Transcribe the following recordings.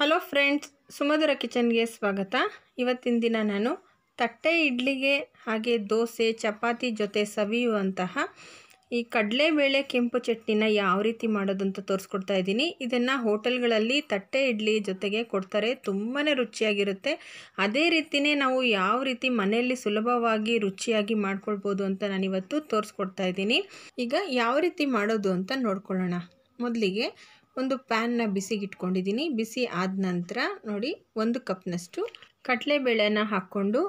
hello friends ಸುಮಧುರ ಕಿಚನ್ಗೆ ಸ್ವಾಗತ ಇವತ್ತಿನ ದಿನ ನಾನು ತಟ್ಟೆ ಇಡ್ಲಿಗೆ ಹಾಗೆ ದೋಸೆ ಚಪಾತಿ ಜೊತೆ ಸವಿಯುವಂತಹ ಈ ಕಡಲೆಬೇಳೆ ಕೆಂಪು ಚಟ್ನಿನ ಯಾವ ರೀತಿ ಮಾಡೋದು ಅಂತ ತೋರಿಸ್ಕೊಡ್ತಾ ಇದ್ದೀನಿ ಇದನ್ನು ಹೋಟೆಲ್ಗಳಲ್ಲಿ ತಟ್ಟೆ ಇಡ್ಲಿ ಜೊತೆಗೆ ಕೊಡ್ತಾರೆ ತುಂಬಾ ರುಚಿಯಾಗಿರುತ್ತೆ ಅದೇ ರೀತಿಯೇ ನಾವು ಯಾವ ರೀತಿ ಮನೆಯಲ್ಲಿ ಸುಲಭವಾಗಿ ರುಚಿಯಾಗಿ ಮಾಡ್ಕೊಳ್ಬೋದು ಅಂತ ನಾನಿವತ್ತು ತೋರಿಸ್ಕೊಡ್ತಾ ಇದ್ದೀನಿ ಈಗ ಯಾವ ರೀತಿ ಮಾಡೋದು ಅಂತ ನೋಡ್ಕೊಳ್ಳೋಣ ಮೊದಲಿಗೆ ಒಂದು ಪ್ಯಾನ್ನ ಬಿಸಿಗಿಟ್ಕೊಂಡಿದ್ದೀನಿ ಬಿಸಿ ಆದ ನಂತರ ನೋಡಿ ಒಂದು ಕಪ್ನಷ್ಟು ಕಡಲೆಬೇಳೆನ ಹಾಕ್ಕೊಂಡು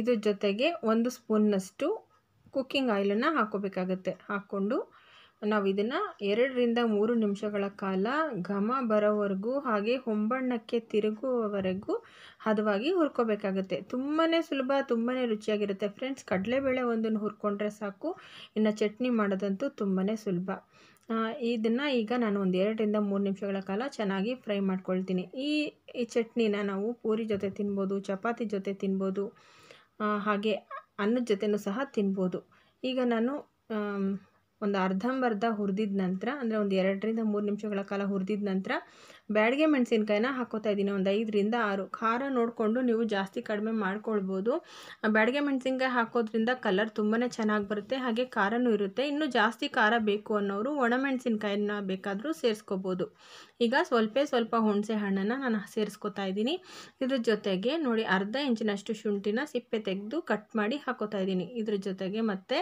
ಇದ್ರ ಜೊತೆಗೆ ಒಂದು ಸ್ಪೂನ್ನಷ್ಟು ಕುಕ್ಕಿಂಗ್ ಆಯಿಲನ್ನು ಹಾಕ್ಕೋಬೇಕಾಗತ್ತೆ ಹಾಕ್ಕೊಂಡು ನಾವು ಇದನ್ನು ಎರಡರಿಂದ ಮೂರು ನಿಮಿಷಗಳ ಕಾಲ ಘಮ ಬರೋವರೆಗೂ ಹಾಗೆ ಹೊಂಬಣ್ಣಕ್ಕೆ ತಿರುಗುವವರೆಗೂ ಹದವಾಗಿ ಹುರ್ಕೋಬೇಕಾಗುತ್ತೆ ತುಂಬಾ ಸುಲಭ ತುಂಬಾ ರುಚಿಯಾಗಿರುತ್ತೆ ಫ್ರೆಂಡ್ಸ್ ಕಡಲೆಬೇಳೆ ಒಂದನ್ನು ಹುರ್ಕೊಂಡ್ರೆ ಸಾಕು ಇನ್ನು ಚಟ್ನಿ ಮಾಡೋದಂತೂ ತುಂಬಾ ಸುಲಭ ಇದನ್ನು ಈಗ ನಾನು ಒಂದು ಎರಡರಿಂದ ಮೂರು ನಿಮಿಷಗಳ ಕಾಲ ಚೆನ್ನಾಗಿ ಫ್ರೈ ಮಾಡ್ಕೊಳ್ತೀನಿ ಈ ಈ ಚಟ್ನಿನ ನಾವು ಪೂರಿ ಜೊತೆ ತಿನ್ಬೋದು ಚಪಾತಿ ಜೊತೆ ತಿನ್ಬೋದು ಹಾಗೆ ಅನ್ನದ ಜೊತೆನೂ ಸಹ ತಿನ್ಬೋದು ಈಗ ನಾನು ಒಂದು ಅರ್ಧಂಬರ್ಧ ಹುರಿದಿದ ನಂತರ ಅಂದರೆ ಒಂದು ಎರಡರಿಂದ ಮೂರು ನಿಮಿಷಗಳ ಕಾಲ ಹುರಿದಿದ ನಂತರ ಬ್ಯಾಡಿಗೆ ಮೆಣಸಿನ್ಕಾಯಿನ ಹಾಕೋತಾ ಇದ್ದೀನಿ ಒಂದು ಐದರಿಂದ ಆರು ಖಾರ ನೋಡಿಕೊಂಡು ನೀವು ಜಾಸ್ತಿ ಕಡಿಮೆ ಮಾಡ್ಕೊಳ್ಬೋದು ಬ್ಯಾಡಿಗೆ ಮೆಣಸಿನ್ಕಾಯಿ ಹಾಕೋದ್ರಿಂದ ಕಲರ್ ತುಂಬಾ ಚೆನ್ನಾಗಿ ಬರುತ್ತೆ ಹಾಗೆ ಖಾರನೂ ಇರುತ್ತೆ ಇನ್ನು ಜಾಸ್ತಿ ಖಾರ ಬೇಕು ಅನ್ನೋರು ಒಣಮೆಣಸಿನ್ಕಾಯಿನ ಬೇಕಾದರೂ ಸೇರಿಸ್ಕೋಬೋದು ಈಗ ಸ್ವಲ್ಪ ಸ್ವಲ್ಪ ಹುಣಸೆ ಹಣ್ಣನ್ನು ನಾನು ಸೇರಿಸ್ಕೋತಾ ಇದ್ದೀನಿ ಇದ್ರ ಜೊತೆಗೆ ನೋಡಿ ಅರ್ಧ ಇಂಚಿನಷ್ಟು ಶುಂಠಿನ ಸಿಪ್ಪೆ ತೆಗೆದು ಕಟ್ ಮಾಡಿ ಹಾಕೋತಾ ಇದ್ದೀನಿ ಇದ್ರ ಜೊತೆಗೆ ಮತ್ತೆ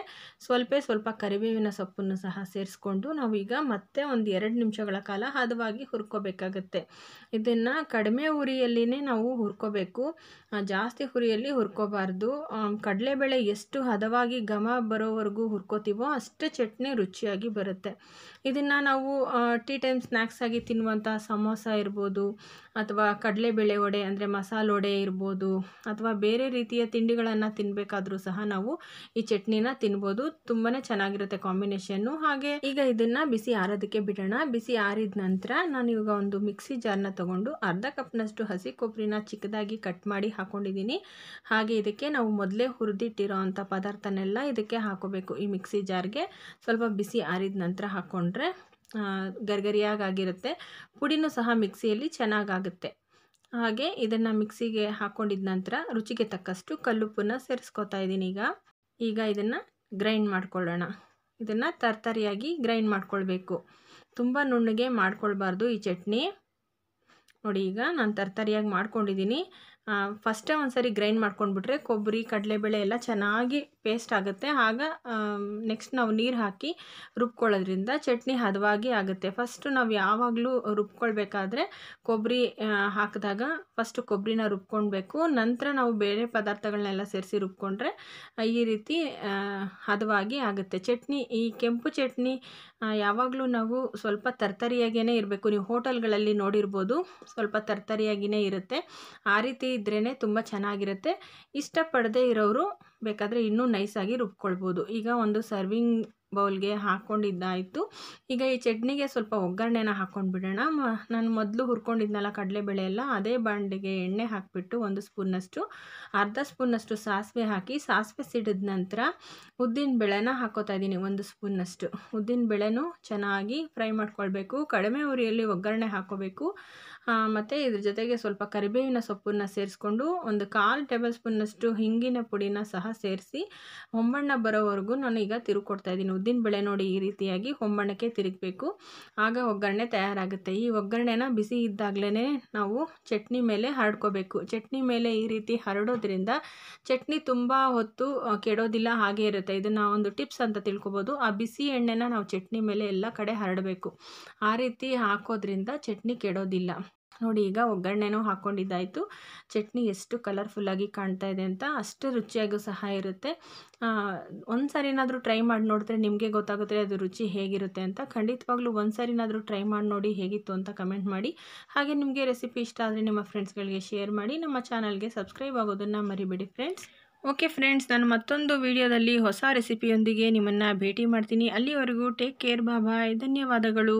ಸ್ವಲ್ಪ ಸ್ವಲ್ಪ ಕರಿಬೇವಿನ ಸೊಪ್ಪನ್ನು ಸಹ ಸೇರಿಸ್ಕೊಂಡು ನಾವೀಗ ಮತ್ತೆ ಒಂದು ಎರಡು ನಿಮಿಷಗಳ ಕಾಲ ಹದವಾಗಿ ಹುರ್ಕೋಬೇಕಾಗುತ್ತೆ ಆಗುತ್ತೆ ಇದನ್ನು ಕಡಿಮೆ ಹುರಿಯಲ್ಲಿನೇ ನಾವು ಹುರ್ಕೋಬೇಕು ಜಾಸ್ತಿ ಹುರಿಯಲ್ಲಿ ಹುರ್ಕೋಬಾರ್ದು ಕಡಲೆಬೇಳೆ ಎಷ್ಟು ಹದವಾಗಿ ಘಮ ಬರೋವರೆಗೂ ಹುರ್ಕೋತೀವೋ ಅಷ್ಟು ಚಟ್ನಿ ರುಚಿಯಾಗಿ ಬರುತ್ತೆ ಇದನ್ನು ನಾವು ಟೀ ಟೈಮ್ ಸ್ನ್ಯಾಕ್ಸ್ ಆಗಿ ತಿನ್ನುವಂಥ ಸಮೋಸ ಇರ್ಬೋದು ಅಥವಾ ಕಡಲೆಬೇಳೆ ವಡೆ ಅಂದರೆ ಮಸಾಲೆ ವಡೆ ಇರ್ಬೋದು ಅಥವಾ ಬೇರೆ ರೀತಿಯ ತಿಂಡಿಗಳನ್ನು ತಿನ್ನಬೇಕಾದ್ರೂ ಸಹ ನಾವು ಈ ಚಟ್ನಿನ ತಿನ್ಬೋದು ತುಂಬಾ ಚೆನ್ನಾಗಿರುತ್ತೆ ಕಾಂಬಿನೇಷನ್ನು ಹಾಗೆ ಈಗ ಇದನ್ನು ಬಿಸಿ ಆರೋದಕ್ಕೆ ಬಿಡೋಣ ಬಿಸಿ ಆರಿದ ನಂತರ ನಾನು ಇವಾಗ ಒಂದು ಮಿಕ್ಸಿ ಜಾರನ್ನ ತೊಗೊಂಡು ಅರ್ಧ ಕಪ್ನಷ್ಟು ಹಸಿ ಕೊಬ್ಬರಿನ ಚಿಕ್ಕದಾಗಿ ಕಟ್ ಮಾಡಿ ಹಾಕ್ಕೊಂಡಿದ್ದೀನಿ ಹಾಗೆ ಇದಕ್ಕೆ ನಾವು ಮೊದಲೇ ಹುರಿದಿಟ್ಟಿರೋ ಅಂಥ ಪದಾರ್ಥನೆಲ್ಲ ಇದಕ್ಕೆ ಹಾಕೋಬೇಕು ಈ ಮಿಕ್ಸಿ ಜಾರ್ಗೆ ಸ್ವಲ್ಪ ಬಿಸಿ ಆರಿದ ನಂತರ ಹಾಕ್ಕೊಂಡ್ರೆ ಗರ್ಗರಿಯಾಗಿರುತ್ತೆ ಪುಡಿನೂ ಸಹ ಮಿಕ್ಸಿಯಲ್ಲಿ ಚೆನ್ನಾಗಾಗುತ್ತೆ ಹಾಗೆ ಇದನ್ನು ಮಿಕ್ಸಿಗೆ ಹಾಕ್ಕೊಂಡಿದ ನಂತರ ರುಚಿಗೆ ತಕ್ಕಷ್ಟು ಕಲ್ಲುಪ್ಪನ್ನ ಸೇರಿಸ್ಕೊತಾ ಇದ್ದೀನಿ ಈಗ ಈಗ ಇದನ್ನು ಗ್ರೈಂಡ್ ಮಾಡ್ಕೊಳ್ಳೋಣ ಇದನ್ನು ತರತರಿಯಾಗಿ ಗ್ರೈಂಡ್ ಮಾಡ್ಕೊಳ್ಬೇಕು ತುಂಬ ನುಣ್ಣಗೆ ಮಾಡ್ಕೊಳ್ಬಾರ್ದು ಈ ಚಟ್ನಿ ನೋಡಿ ಈಗ ನಾನು ತರತರಿಯಾಗಿ ಮಾಡ್ಕೊಂಡಿದ್ದೀನಿ ಫಸ್ಟೇ ಒಂದು ಸರಿ ಗ್ರೈಂಡ್ ಮಾಡ್ಕೊಂಡ್ಬಿಟ್ರೆ ಕೊಬ್ಬರಿ ಕಡಲೆಬೇಳೆ ಎಲ್ಲ ಚೆನ್ನಾಗಿ ಪೇಸ್ಟ್ ಆಗುತ್ತೆ ಆಗ ನೆಕ್ಸ್ಟ್ ನಾವು ನೀರು ಹಾಕಿ ರುಬ್ಕೊಳ್ಳೋದ್ರಿಂದ ಚಟ್ನಿ ಹದವಾಗಿ ಆಗುತ್ತೆ ಫಸ್ಟು ನಾವು ಯಾವಾಗಲೂ ರುಬ್ಕೊಳ್ಬೇಕಾದ್ರೆ ಕೊಬ್ಬರಿ ಹಾಕಿದಾಗ ಫಸ್ಟು ಕೊಬ್ಬರಿನ ರುಬ್ಕೊಳ್ಬೇಕು ನಂತರ ನಾವು ಬೇರೆ ಪದಾರ್ಥಗಳನ್ನೆಲ್ಲ ಸೇರಿಸಿ ರುಬ್ಕೊಂಡ್ರೆ ಈ ರೀತಿ ಹದವಾಗಿ ಆಗುತ್ತೆ ಚಟ್ನಿ ಈ ಕೆಂಪು ಚಟ್ನಿ ಯಾವಾಗಲೂ ನಾವು ಸ್ವಲ್ಪ ತರ್ತರಿಯಾಗಿಯೇ ಇರಬೇಕು ನೀವು ಹೋಟೆಲ್ಗಳಲ್ಲಿ ನೋಡಿರ್ಬೋದು ಸ್ವಲ್ಪ ತರ್ತರಿಯಾಗಿಯೇ ಇರುತ್ತೆ ಆ ರೀತಿ ಇದ್ರೇ ತುಂಬ ಚೆನ್ನಾಗಿರುತ್ತೆ ಇಷ್ಟಪಡದೇ ಇರೋರು ಬೇಕಾದರೆ ಇನ್ನೂ ನೈಸಾಗಿ ರುಬ್ಕೊಳ್ಬೋದು ಈಗ ಒಂದು ಸರ್ವಿಂಗ್ ಬೌಲ್ಗೆ ಹಾಕ್ಕೊಂಡಿದ್ದಾಯಿತು ಈಗ ಈ ಚಟ್ನಿಗೆ ಸ್ವಲ್ಪ ಒಗ್ಗರಣೆನ ಮ ನಾನು ಮೊದಲು ಹುರ್ಕೊಂಡಿದ್ನಲ್ಲ ಕಡಲೆಬೇಳೆ ಎಲ್ಲ ಅದೇ ಬಾಂಡಿಗೆ ಎಣ್ಣೆ ಹಾಕಿಬಿಟ್ಟು ಒಂದು ಸ್ಪೂನಷ್ಟು ಅರ್ಧ ಸ್ಪೂನಷ್ಟು ಸಾಸಿವೆ ಹಾಕಿ ಸಾಸಿವೆ ಸಿಡಿದ ನಂತರ ಉದ್ದಿನ ಬೇಳೆನ ಹಾಕೋತಾ ಇದ್ದೀನಿ ಒಂದು ಸ್ಪೂನ್ನಷ್ಟು ಉದ್ದಿನ ಬೇಳೆನೂ ಚೆನ್ನಾಗಿ ಫ್ರೈ ಮಾಡ್ಕೊಳ್ಬೇಕು ಕಡಿಮೆ ಉರಿಯಲ್ಲಿ ಒಗ್ಗರಣೆ ಹಾಕೋಬೇಕು ಮತ್ತು ಇದ್ರ ಜೊತೆಗೆ ಸ್ವಲ್ಪ ಕರಿಬೇವಿನ ಸೊಪ್ಪನ್ನು ಸೇರಿಸ್ಕೊಂಡು ಒಂದು ಕಾಲು ಟೇಬಲ್ ಸ್ಪೂನ್ನಷ್ಟು ಹಿಂಗಿನ ಪುಡಿನ ಸಹ ಸೇರಿಸಿ ಹೊಂಬಣ್ಣ ಬರೋವರೆಗೂ ನಾನು ಈಗ ತಿರುಕೊಡ್ತಾ ಇದ್ದೀನಿ ಉದ್ದಿನ ಬೆಳೆ ನೋಡಿ ಈ ರೀತಿಯಾಗಿ ಹೊಂಬಣ್ಣಕ್ಕೆ ತಿರುಗಬೇಕು ಆಗ ಒಗ್ಗರಣೆ ತಯಾರಾಗುತ್ತೆ ಈ ಒಗ್ಗರಣೆನ ಬಿಸಿ ಇದ್ದಾಗಲೇ ನಾವು ಚಟ್ನಿ ಮೇಲೆ ಹರಡ್ಕೋಬೇಕು ಚಟ್ನಿ ಮೇಲೆ ಈ ರೀತಿ ಹರಡೋದ್ರಿಂದ ಚಟ್ನಿ ತುಂಬ ಹೊತ್ತು ಕೆಡೋದಿಲ್ಲ ಹಾಗೆ ಇರುತ್ತೆ ಇದನ್ನು ಒಂದು ಟಿಪ್ಸ್ ಅಂತ ತಿಳ್ಕೊಬೋದು ಆ ಬಿಸಿ ಎಣ್ಣೆನ ನಾವು ಚಟ್ನಿ ಮೇಲೆ ಎಲ್ಲ ಕಡೆ ಹರಡಬೇಕು ಆ ರೀತಿ ಹಾಕೋದ್ರಿಂದ ಚಟ್ನಿ ಕೆಡೋದಿಲ್ಲ ನೋಡಿ ಈಗ ಒಗ್ಗರಣೆನೂ ಹಾಕ್ಕೊಂಡಿದ್ದಾಯಿತು ಚಟ್ನಿ ಎಷ್ಟು ಕಲರ್ಫುಲ್ಲಾಗಿ ಕಾಣ್ತಾ ಇದೆ ಅಂತ ಅಷ್ಟು ರುಚಿಯಾಗೂ ಸಹ ಇರುತ್ತೆ ಒಂದು ಏನಾದರೂ ಟ್ರೈ ಮಾಡಿ ನೋಡಿದ್ರೆ ನಿಮಗೆ ಗೊತ್ತಾಗುತ್ತೆ ಅದು ರುಚಿ ಹೇಗಿರುತ್ತೆ ಅಂತ ಖಂಡಿತವಾಗ್ಲೂ ಒಂದು ಏನಾದರೂ ಟ್ರೈ ಮಾಡಿ ನೋಡಿ ಹೇಗಿತ್ತು ಅಂತ ಕಮೆಂಟ್ ಮಾಡಿ ಹಾಗೆ ನಿಮಗೆ ರೆಸಿಪಿ ಇಷ್ಟ ಆದರೆ ನಿಮ್ಮ ಫ್ರೆಂಡ್ಸ್ಗಳಿಗೆ ಶೇರ್ ಮಾಡಿ ನಮ್ಮ ಚಾನಲ್ಗೆ ಸಬ್ಸ್ಕ್ರೈಬ್ ಆಗೋದನ್ನು ಮರಿಬೇಡಿ ಫ್ರೆಂಡ್ಸ್ ಓಕೆ ಫ್ರೆಂಡ್ಸ್ ನಾನು ಮತ್ತೊಂದು ವಿಡಿಯೋದಲ್ಲಿ ಹೊಸ ರೆಸಿಪಿಯೊಂದಿಗೆ ನಿಮ್ಮನ್ನು ಭೇಟಿ ಮಾಡ್ತೀನಿ ಅಲ್ಲಿವರೆಗೂ ಟೇಕ್ ಕೇರ್ ಬಾಬಾಯ್ ಧನ್ಯವಾದಗಳು